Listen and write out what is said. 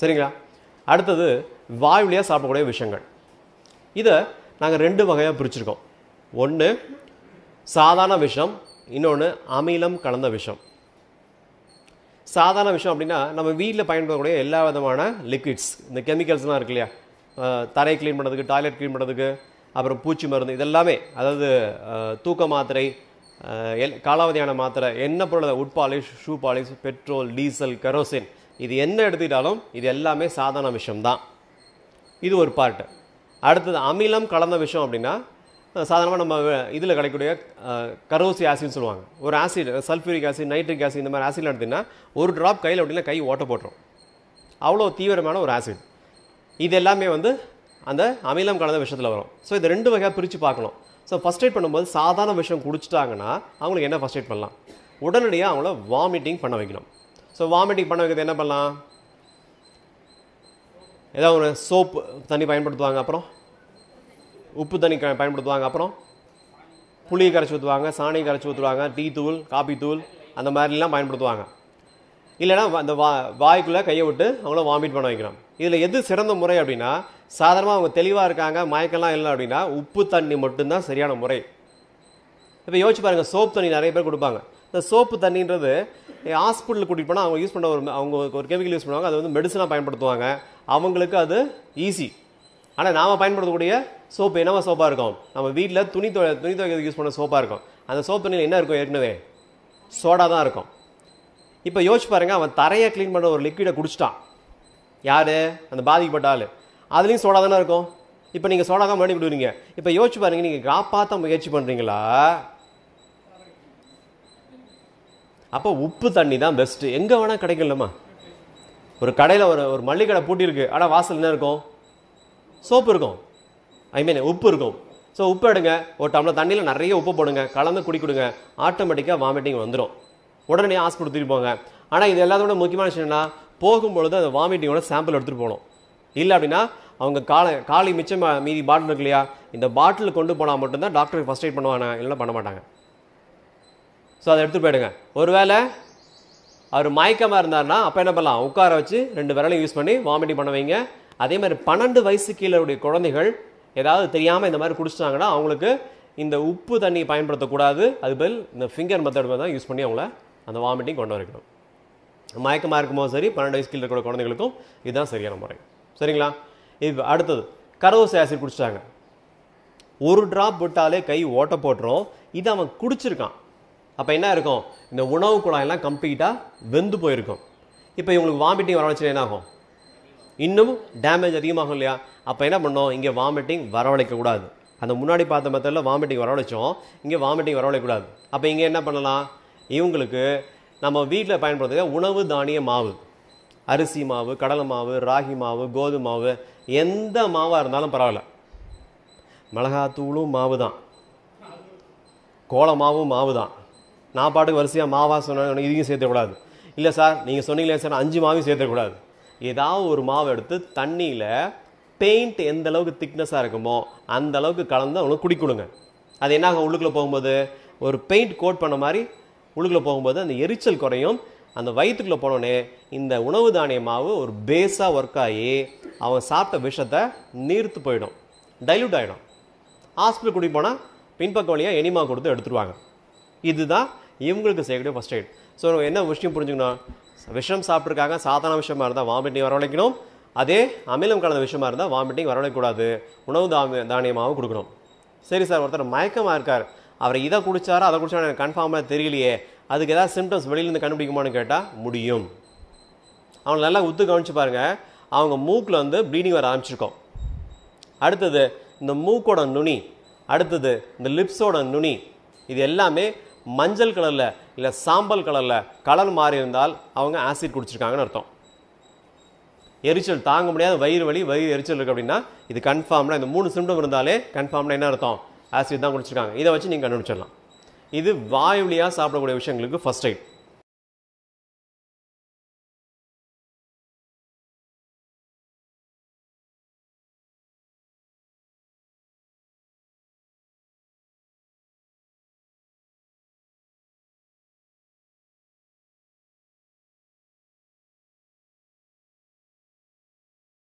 சரிங்களா அடுத்தது வாய் வழியாக சாப்பிடக்கூடிய விஷயங்கள் இதை நாங்கள் ரெண்டு வகையாக பிரிச்சுருக்கோம் ஒன்று சாதாரண விஷம் இன்னொன்று அமிலம் கலந்த விஷம் சாதாரண விஷயம் அப்படின்னா நம்ம வீட்டில் பயன்படக்கூடிய எல்லா விதமான லிக்விட்ஸ் இந்த கெமிக்கல்ஸ்லாம் இருக்கு இல்லையா தரை க்ளீன் பண்ணுறதுக்கு டாய்லெட் க்ளீன் பண்ணுறதுக்கு அப்புறம் பூச்சி மருந்து இதெல்லாமே அதாவது தூக்க மாத்திரை எல் காலாவதியான மாத்திரை என்ன பொருள் wood polish shoe polish petrol diesel kerosene இது என்ன எடுத்துக்கிட்டாலும் இது எல்லாமே சாதாரண விஷயம்தான் இது ஒரு பார்ட்டு அடுத்தது அமிலம் கலந்த விஷயம் அப்படின்னா சாதாரணமாக நம்ம இதில் கிடைக்கக்கூடிய கரோசி ஆசிட்னு சொல்லுவாங்க ஒரு acid sulphuric acid nitric acid இந்த மாதிரி ஆசிட்லாம் எடுத்திங்கன்னா ஒரு ட்ராப் கையில் அப்படின்னா கை ஓட்ட போட்டுரும் அவ்வளோ தீவிரமான ஒரு ஆசிட் இது எல்லாமே வந்து அந்த அமிலம் கலந்த விஷயத்தில் வரும் ஸோ இது ரெண்டு வகையாக பிரித்து பார்க்கணும் ஸோ ஃபஸ்ட் எய்ட் பண்ணும்போது சாதாரண விஷயம் குடிச்சிட்டாங்கன்னா அவங்களுக்கு என்ன ஃபஸ்ட் எய்ட் பண்ணலாம் உடனடியாக அவங்கள வாமிட்டிங் பண்ண வைக்கணும் ஸோ வாமிட்டிங் பண்ண வைக்கிறது என்ன பண்ணலாம் ஏதாவது ஒரு சோப்பு தண்ணி பயன்படுத்துவாங்க அப்புறம் உப்பு தண்ணி பயன்படுத்துவாங்க அப்புறம் புளி கரைச்சி ஊற்றுவாங்க சாணி கரைச்சி ஊற்றுவாங்க டீ தூள் காப்பி தூள் அந்த மாதிரிலாம் பயன்படுத்துவாங்க இல்லைனா அந்த வா வாய்க்குள்ளே கையை விட்டு அவங்கள வாமிட் பண்ண வைக்கிறான் இதில் எது சிறந்த முறை அப்படின்னா சாதாரணமாக அவங்க தெளிவாக இருக்காங்க மயக்கெல்லாம் இல்லை அப்படின்னா உப்பு தண்ணி மட்டும்தான் சரியான முறை இப்போ யோசிச்சு பாருங்கள் சோப் தண்ணி நிறைய பேர் கொடுப்பாங்க இந்த சோப்பு தண்ணின்றது ஹாஸ்பிட்டலுக்கு கூட்டிகிட்டு போனால் அவங்க யூஸ் பண்ண ஒரு அவங்க ஒரு கெமிக்கல் யூஸ் பண்ணுவாங்க அது வந்து மெடிசனாக பயன்படுத்துவாங்க அவங்களுக்கு அது ஈஸி ஆனால் நாம் பயன்படுத்தக்கூடிய சோப்பு என்னவா சோப்பாக இருக்கும் நம்ம வீட்டில் துணி துவ துணி துவைக்கிறதுக்கு யூஸ் பண்ண சோப்பாக இருக்கும் அந்த சோப்பு தண்ணியில் என்ன இருக்கும் ஏற்கனவே சோடா தான் இருக்கும் இப்போ யோசிச்சு பாருங்கள் அவன் தரையை க்ளீன் பண்ணுற ஒரு லிக்விடை குடிச்சிட்டான் யார் அந்த பாதிக்கப்பட்ட ஆள் அதுலேயும் சோடா தானே இருக்கும் இப்போ நீங்கள் சோடா தான் மறுபடியும் விடுவீங்க இப்போ யோசிச்சு பாருங்கள் நீங்கள் காப்பாற்ற முயற்சி பண்ணுறீங்களா அப்போ உப்பு தண்ணி தான் பெஸ்ட்டு எங்கே வேணால் கிடைக்கலம்மா ஒரு கடையில் ஒரு ஒரு மல்லிகை கடை பூட்டியிருக்கு ஆனால் வாசல் என்ன இருக்கும் சோப்பு இருக்கும் ஐ மீன் உப்பு இருக்கும் ஸோ உப்பு எடுங்க ஒரு டம்ளர் தண்ணியில் நிறைய உப்பு போடுங்க கலந்து குடி கொடுங்க ஆட்டோமேட்டிக்காக வாமிட்டிங் வந்துடும் உடனே ஆசை தூக்கிட்டு போங்க ஆனால் இது எல்லாத்தோட முக்கியமான விஷயம் என்ன போகும்பொழுது அந்த வாமிட்டிங்கோட சாம்பிள் எடுத்துகிட்டு போகணும் இல்லை அப்படின்னா அவங்க காலை காலை மிச்சம் மீதி பாட்டில் இருக்கு இல்லையா இந்த பாட்டில் கொண்டு போனால் மட்டும்தான் டாக்டருக்கு ஃபஸ்ட் எய்ட் பண்ணுவாங்க இல்லைன்னா பண்ண மாட்டாங்க ஸோ அதை எடுத்துகிட்டு போயிடுங்க ஒருவேளை அவர் மயக்கமாக இருந்தார்னா அப்போ என்ன பண்ணலாம் உட்கார வச்சு ரெண்டு விரலையும் யூஸ் பண்ணி வாமிட்டிங் பண்ண வைங்க அதே மாதிரி பன்னெண்டு வயசு கீழே குழந்தைகள் ஏதாவது தெரியாமல் இந்த மாதிரி குடிச்சிட்டாங்கன்னா அவங்களுக்கு இந்த உப்பு தண்ணி பயன்படுத்தக்கூடாது அது பதில் இந்த ஃபிங்கர் மெத்தட் தான் யூஸ் பண்ணி அவங்கள அந்த வாமிட்டிங் கொண்டு வரைக்கணும் மயக்கமாக இருக்கும்போது சரி பன்னெண்டு வயசு கீழே இருக்கிற குழந்தைகளுக்கும் இதுதான் சரியான முறை சரிங்களா இப்போ அடுத்தது கரோசி ஆசிட் குடிச்சிட்டாங்க ஒரு ட்ராப் விட்டாலே கை ஓட்ட போட்டுரும் இது அவன் குடிச்சிருக்கான் அப்போ என்ன இருக்கும் இந்த உணவு குழாயெல்லாம் கம்ப்ளீட்டாக வெந்து போயிருக்கும் இப்போ இவங்களுக்கு வாமிட்டிங் வரவழைச்சா என்ன ஆகும் இன்னும் டேமேஜ் அதிகமாகும் இல்லையா அப்போ என்ன பண்ணோம் இங்கே வாமிட்டிங் வரவழைக்கக்கூடாது அந்த முன்னாடி பார்த்த மெத்தடில் வாமிட்டிங் வரவழைச்சோம் இங்கே வாமிட்டிங் வரவழைக்கூடாது அப்போ இங்கே என்ன பண்ணலாம் இவங்களுக்கு நம்ம வீட்டில் பயன்படுத்துக உணவு தானிய மாவு அரிசி மாவு கடலை மாவு ராகி மாவு கோதுமை மாவு எந்த மாவாக இருந்தாலும் பரவாயில்ல மிளகாத்தூளும் மாவு தான் கோலமாவும் மாவு தான் நான் பாட்டுக்கு வரிசையாக மாவாக சொன்னேன் இதையும் சேர்த்துக்கூடாது இல்லை சார் நீங்கள் சொன்னீங்களே சார் அஞ்சு மாவையும் சேர்த்துக்கூடாது ஏதாவது ஒரு மாவை எடுத்து தண்ணியில் பெயிண்ட் எந்த அளவுக்கு திக்னஸாக இருக்குமோ அந்த அளவுக்கு கலந்து அவங்களுக்கு குடிக்கொடுங்க அது என்னாக உள்ளுக்குள்ளே போகும்போது ஒரு பெயிண்ட் கோட் பண்ண மாதிரி உள்ளுக்குள்ளே போகும்போது அந்த எரிச்சல் குறையும் அந்த வயிற்றுக்குள்ளே போனோடனே இந்த உணவு தானிய மாவு ஒரு பேஸாக ஒர்க் ஆகி அவன் சாப்பிட்ட விஷத்தை நீர்த்து போயிடும் டைல்யூட் ஆகிடும் ஹாஸ்பிட்டல் கூட்டி போனால் பின்பக்க வழியாக எனிமா கொடுத்து எடுத்துருவாங்க இதுதான் இவங்களுக்கு செய்யக்கூடிய ஃபஸ்ட் எய்ட் ஸோ என்ன விஷயம் புரிஞ்சுக்கணும் விஷம் சாப்பிட்ருக்காங்க சாதாரண விஷயமா இருந்தால் வாமிட்டிங் வரவழைக்கணும் அதே அமிலம் கலந்த விஷயமா இருந்தால் வாமிட்டிங் வரவழைக்கூடாது உணவு தா தானியமாகவும் கொடுக்கணும் சரி சார் ஒருத்தர் மயக்கமாக இருக்கார் அவர் இதை குடித்தாரா அதை குடிச்சாரா எனக்கு கன்ஃபார்மாக தெரியலையே அதுக்கு ஏதாவது சிம்டம்ஸ் வெளியிலேருந்து கண்டுபிடிக்குமான்னு கேட்டால் முடியும் அவங்க நல்லா உத்து கவனிச்சு பாருங்கள் அவங்க மூக்கில் வந்து ப்ளீடிங் வர ஆரம்பிச்சிருக்கோம் அடுத்தது இந்த மூக்கோட நுனி அடுத்தது இந்த லிப்ஸோட நுனி இது எல்லாமே மஞ்சள் கலரில் இல்லை சாம்பல் கலரில் கலர் மாறி இருந்தால் அவங்க ஆசிட் குடிச்சிருக்காங்கன்னு அர்த்தம் எரிச்சல் தாங்க முடியாத வயிறு வலி வயிறு எரிச்சல் இருக்குது அப்படின்னா இது கன்ஃபார்ம்னா இந்த மூணு சிம்டம் இருந்தாலே கன்ஃபார்ம்னா என்ன அர்த்தம் ஆசிட் தான் குடிச்சிருக்காங்க இதை வச்சு நீங்கள் கண்டுபிடிச்சிடலாம் இது வாய் வழியாக சாப்பிடக்கூடிய விஷயங்களுக்கு ஃபஸ்ட் எய்ட்